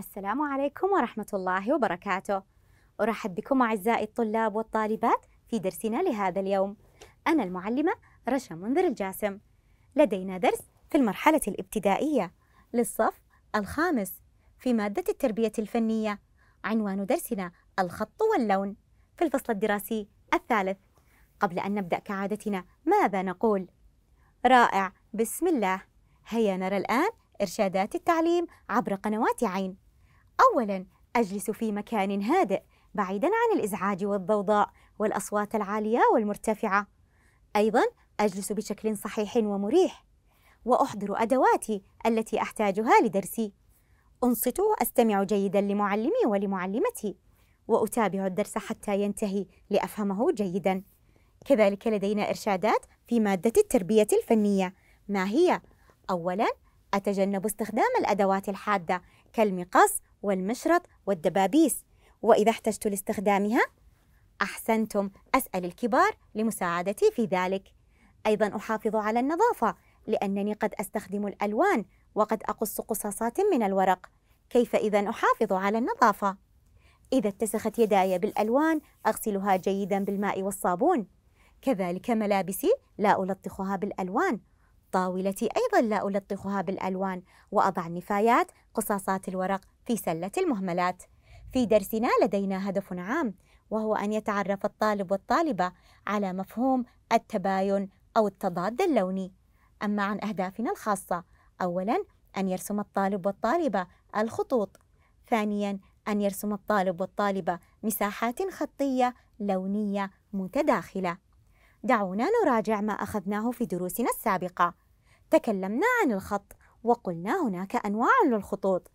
السلام عليكم ورحمة الله وبركاته أرحب بكم أعزائي الطلاب والطالبات في درسنا لهذا اليوم أنا المعلمة رشا منذر الجاسم لدينا درس في المرحلة الابتدائية للصف الخامس في مادة التربية الفنية عنوان درسنا الخط واللون في الفصل الدراسي الثالث قبل أن نبدأ كعادتنا ماذا نقول؟ رائع بسم الله هيا نرى الآن إرشادات التعليم عبر قنوات عين أولاً أجلس في مكان هادئ بعيداً عن الإزعاج والضوضاء والأصوات العالية والمرتفعة أيضاً أجلس بشكل صحيح ومريح وأحضر أدواتي التي أحتاجها لدرسي أنصت وأستمع جيداً لمعلمي ولمعلمتي وأتابع الدرس حتى ينتهي لأفهمه جيداً كذلك لدينا إرشادات في مادة التربية الفنية ما هي؟ أولاً أتجنب استخدام الأدوات الحادة كالمقص والمشرط والدبابيس وإذا احتجت لاستخدامها أحسنتم أسأل الكبار لمساعدتي في ذلك أيضا أحافظ على النظافة لأنني قد أستخدم الألوان وقد أقص قصاصات من الورق كيف إذا أحافظ على النظافة؟ إذا اتسخت يداي بالألوان أغسلها جيدا بالماء والصابون كذلك ملابسي لا ألطخها بالألوان طاولتي أيضا لا ألطخها بالألوان وأضع النفايات قصاصات الورق في سلة المهملات في درسنا لدينا هدف عام وهو أن يتعرف الطالب والطالبة على مفهوم التباين أو التضاد اللوني أما عن أهدافنا الخاصة أولا أن يرسم الطالب والطالبة الخطوط ثانيا أن يرسم الطالب والطالبة مساحات خطية لونية متداخلة دعونا نراجع ما أخذناه في دروسنا السابقة تكلمنا عن الخط وقلنا هناك أنواع للخطوط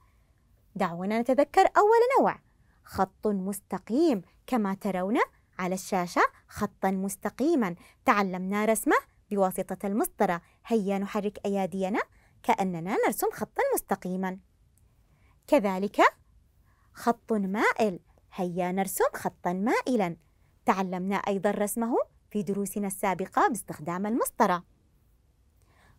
دعونا نتذكر أول نوع خط مستقيم كما ترون على الشاشة خطا مستقيما تعلمنا رسمه بواسطة المسطرة هيا نحرك أيادينا كأننا نرسم خطا مستقيما كذلك خط مائل هيا نرسم خطا مائلا تعلمنا أيضا رسمه في دروسنا السابقة باستخدام المسطرة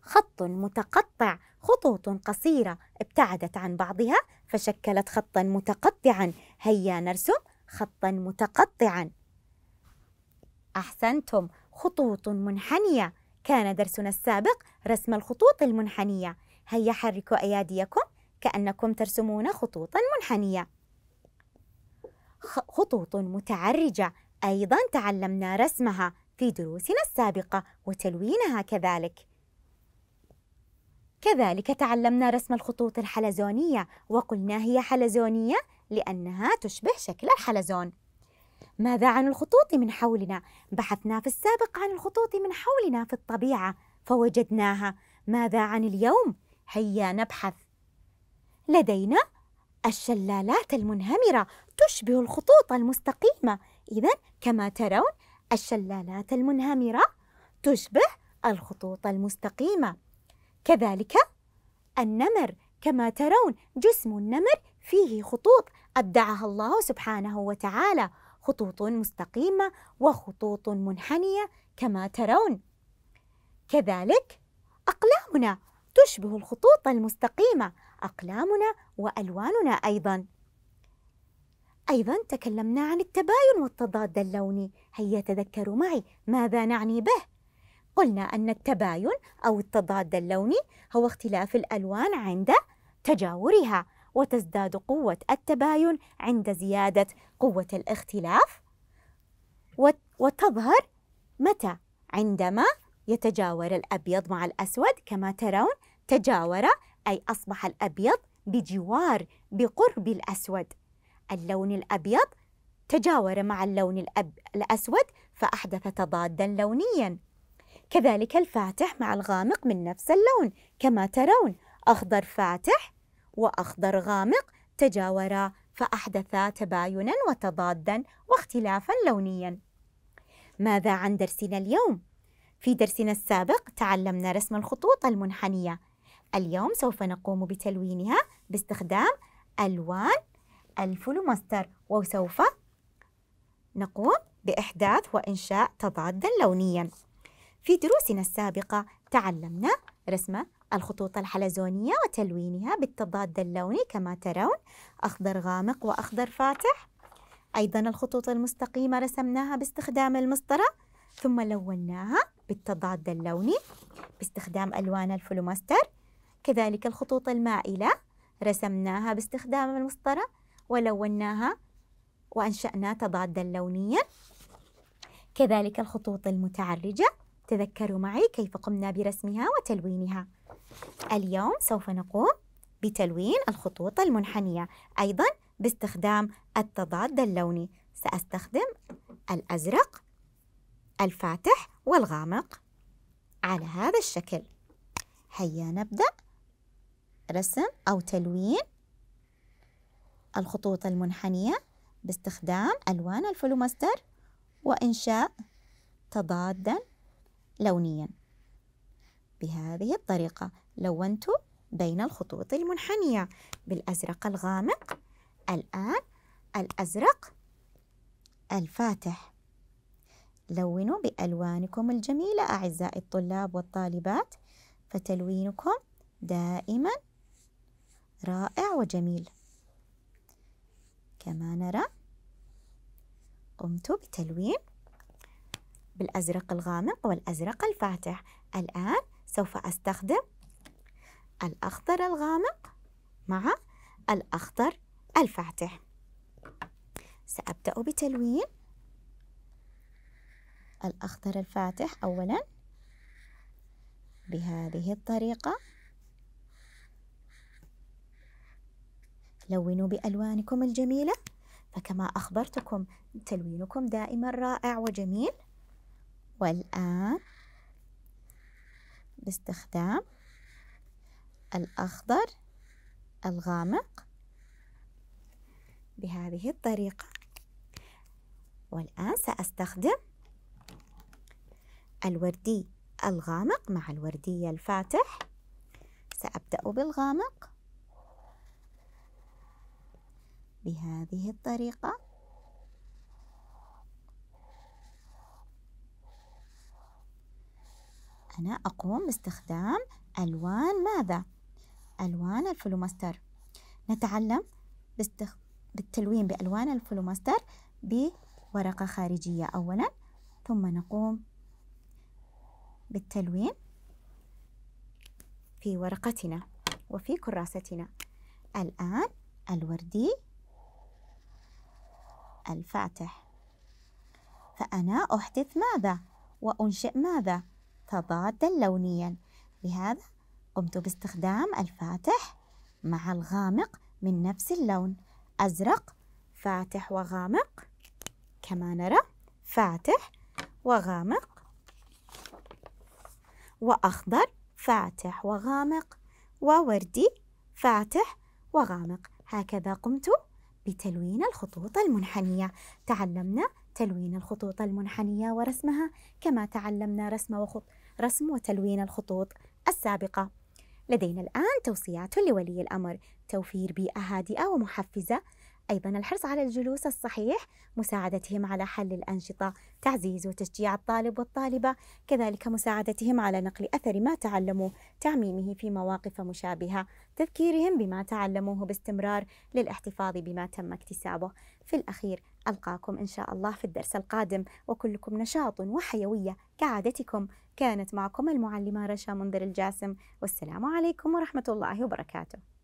خط متقطع خطوط قصيرة ابتعدت عن بعضها فشكلت خطا متقطعا هيا نرسم خطا متقطعا أحسنتم خطوط منحنية كان درسنا السابق رسم الخطوط المنحنية هيا حركوا أياديكم كأنكم ترسمون خطوطا منحنية خطوط متعرجة أيضا تعلمنا رسمها في دروسنا السابقة وتلوينها كذلك كذلك تعلمنا رسم الخطوط الحلزونية وقلنا هي حلزونية لأنها تشبه شكل الحلزون ماذا عن الخطوط من حولنا؟ بحثنا في السابق عن الخطوط من حولنا في الطبيعة فوجدناها ماذا عن اليوم؟ هيا نبحث لدينا الشلالات المنهمرة تشبه الخطوط المستقيمة إذا كما ترون الشلالات المنهمرة تشبه الخطوط المستقيمة كذلك النمر كما ترون جسم النمر فيه خطوط أبدعها الله سبحانه وتعالى خطوط مستقيمة وخطوط منحنية كما ترون كذلك أقلامنا تشبه الخطوط المستقيمة أقلامنا وألواننا أيضاً أيضا تكلمنا عن التباين والتضاد اللوني هيا تذكروا معي ماذا نعني به قلنا أن التباين أو التضاد اللوني هو اختلاف الألوان عند تجاورها وتزداد قوة التباين عند زيادة قوة الاختلاف وتظهر متى عندما يتجاور الأبيض مع الأسود كما ترون تجاور أي أصبح الأبيض بجوار بقرب الأسود اللون الأبيض تجاور مع اللون الأب الأسود فأحدث تضادا لونيا كذلك الفاتح مع الغامق من نفس اللون كما ترون أخضر فاتح وأخضر غامق تجاورا فأحدثا تباينا وتضادا واختلافا لونيا ماذا عن درسنا اليوم؟ في درسنا السابق تعلمنا رسم الخطوط المنحنية اليوم سوف نقوم بتلوينها باستخدام ألوان الفلوماستر وسوف نقوم بإحداث وإنشاء تضادا لونيا في دروسنا السابقة تعلمنا رسم الخطوط الحلزونية وتلوينها بالتضاد اللوني كما ترون أخضر غامق وأخضر فاتح أيضا الخطوط المستقيمة رسمناها باستخدام المسطرة ثم لوناها بالتضاد اللوني باستخدام ألوان الفلوماستر كذلك الخطوط المائلة رسمناها باستخدام المسطرة ولوناها وأنشأنا تضادا لونيا كذلك الخطوط المتعرجة تذكروا معي كيف قمنا برسمها وتلوينها اليوم سوف نقوم بتلوين الخطوط المنحنية أيضا باستخدام التضاد اللوني سأستخدم الأزرق الفاتح والغامق على هذا الشكل هيا نبدأ رسم أو تلوين الخطوط المنحنية باستخدام ألوان الفلوماستر وإنشاء تضادا لونيا بهذه الطريقة لونت بين الخطوط المنحنية بالأزرق الغامق الآن الأزرق الفاتح لونوا بألوانكم الجميلة أعزائي الطلاب والطالبات فتلوينكم دائما رائع وجميل كما نرى قمت بتلوين بالأزرق الغامق والأزرق الفاتح الآن سوف أستخدم الأخضر الغامق مع الأخضر الفاتح سأبدأ بتلوين الأخضر الفاتح أولا بهذه الطريقة لونوا بألوانكم الجميلة فكما أخبرتكم تلوينكم دائما رائع وجميل والآن باستخدام الأخضر الغامق بهذه الطريقة والآن سأستخدم الوردي الغامق مع الوردي الفاتح سأبدأ بالغامق بهذه الطريقة أنا أقوم باستخدام ألوان ماذا؟ ألوان الفلوماستر نتعلم باستخ... بالتلوين بألوان الفلوماستر بورقة خارجية أولا ثم نقوم بالتلوين في ورقتنا وفي كراستنا الآن الوردي الفاتح فأنا أحدث ماذا وأنشئ ماذا تضادا لونيا لهذا قمت باستخدام الفاتح مع الغامق من نفس اللون أزرق فاتح وغامق كما نرى فاتح وغامق وأخضر فاتح وغامق ووردي فاتح وغامق هكذا قمت بتلوين الخطوط المنحنية تعلمنا تلوين الخطوط المنحنية ورسمها كما تعلمنا رسم, وخط رسم وتلوين الخطوط السابقة لدينا الآن توصيات لولي الأمر توفير بيئة هادئة ومحفزة أيضا الحرص على الجلوس الصحيح مساعدتهم على حل الأنشطة تعزيز وتشجيع الطالب والطالبة كذلك مساعدتهم على نقل أثر ما تعلموا تعميمه في مواقف مشابهة تذكيرهم بما تعلموه باستمرار للاحتفاظ بما تم اكتسابه في الأخير ألقاكم إن شاء الله في الدرس القادم وكلكم نشاط وحيوية كعادتكم كانت معكم المعلمة رشا منذر الجاسم والسلام عليكم ورحمة الله وبركاته